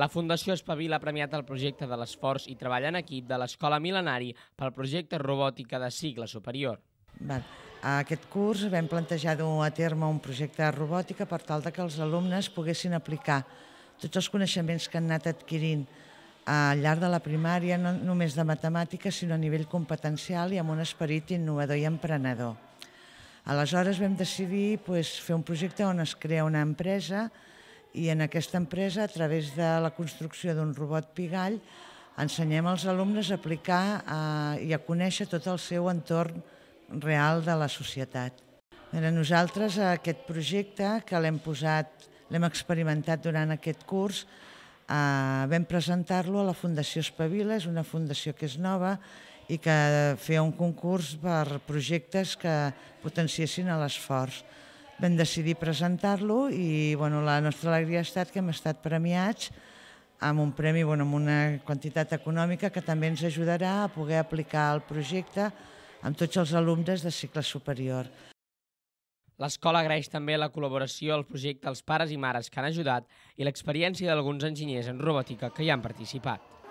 La Fundació Espavila ha premiat el projecte de l'esforç i treball en equip de l'Escola Milenari pel projecte Robòtica de Cicle Superior. Val. Aquest curs vam plantejar dur a terme un projecte de robòtica per tal de que els alumnes poguessin aplicar tots els coneixements que han anat adquirint al llarg de la primària, no només de matemàtica, sinó a nivell competencial i amb un esperit innovador i emprenedor. Aleshores vam decidir pues, fer un projecte on es crea una empresa i en aquesta empresa, a través de la construcció d'un robot pigall, ensenyem als alumnes a aplicar eh, i a conèixer tot el seu entorn real de la societat. Mira, nosaltres eh, aquest projecte que l'hem posat, l'hem experimentat durant aquest curs, eh, vam presentar-lo a la Fundació Espavila, és una fundació que és nova i que feia un concurs per projectes que potenciessin l'esforç vam decidir presentar-lo i bueno, la nostra alegria ha estat que hem estat premiats amb un premi, bueno, amb una quantitat econòmica que també ens ajudarà a poder aplicar el projecte amb tots els alumnes de cicle superior. L'escola agraeix també la col·laboració al projecte dels pares i mares que han ajudat i l'experiència d'alguns enginyers en robòtica que hi han participat.